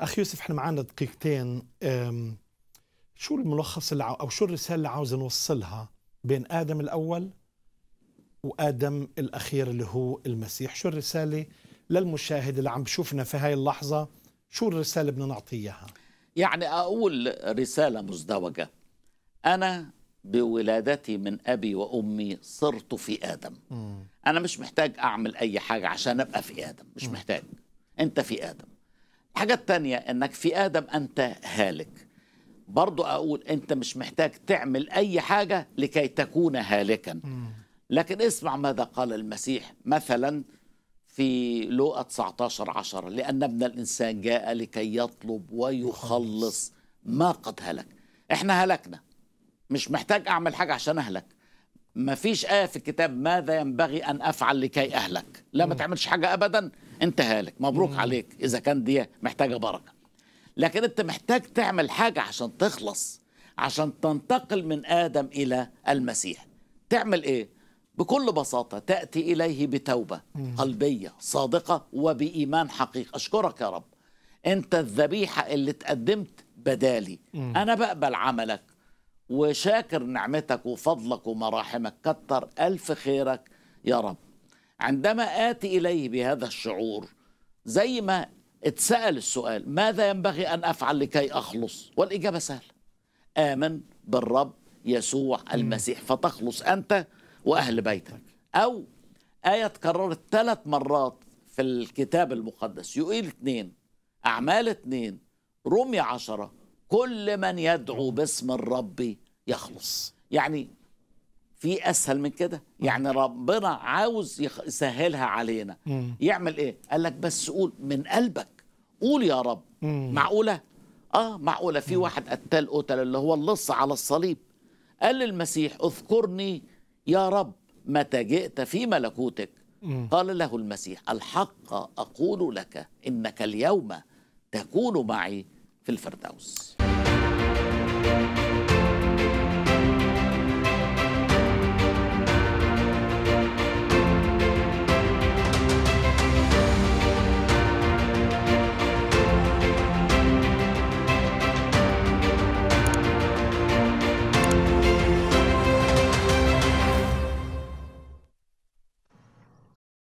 اخ يوسف احنا معانا دقيقتين شو الملخص اللي او شو الرساله اللي عاوز نوصلها بين ادم الاول وادم الاخير اللي هو المسيح شو الرساله للمشاهد اللي عم بشوفنا في هاي اللحظه شو الرساله بدنا نعطيها يعني اقول رساله مزدوجه انا بولادتي من ابي وامي صرت في ادم م. انا مش محتاج اعمل اي حاجه عشان ابقى في ادم مش م. محتاج انت في ادم الحاجة التانية انك في ادم انت هالك برضو اقول انت مش محتاج تعمل اي حاجة لكي تكون هالكا لكن اسمع ماذا قال المسيح مثلا في لوقا 19 10 لأن ابن الإنسان جاء لكي يطلب ويخلص ما قد هلك احنا هلكنا مش محتاج أعمل حاجة عشان أهلك مفيش آية في الكتاب ماذا ينبغي أن أفعل لكي أهلك لا ما تعملش حاجة أبدا انتهى لك مبروك مم. عليك اذا كان دي محتاجه بركه لكن انت محتاج تعمل حاجه عشان تخلص عشان تنتقل من ادم الى المسيح تعمل ايه بكل بساطه تاتي اليه بتوبه مم. قلبيه صادقه وبايمان حقيقي اشكرك يا رب انت الذبيحه اللي اتقدمت بدالي مم. انا بقبل عملك وشاكر نعمتك وفضلك ومراحمك كتر الف خيرك يا رب عندما آتي إليه بهذا الشعور زي ما اتسأل السؤال ماذا ينبغي أن أفعل لكي أخلص والإجابة سهلة آمن بالرب يسوع المسيح فتخلص أنت وأهل بيتك أو آية اتكررت ثلاث مرات في الكتاب المقدس يقيل اثنين أعمال اثنين رمي عشرة كل من يدعو باسم الرب يخلص يعني في اسهل من كده يعني ربنا عاوز يسهلها علينا يعمل ايه قال لك بس قول من قلبك قول يا رب معقوله اه معقوله في واحد قتال قتل اللي هو اللص على الصليب قال للمسيح اذكرني يا رب متى جئت في ملكوتك قال له المسيح الحق اقول لك انك اليوم تكون معي في الفردوس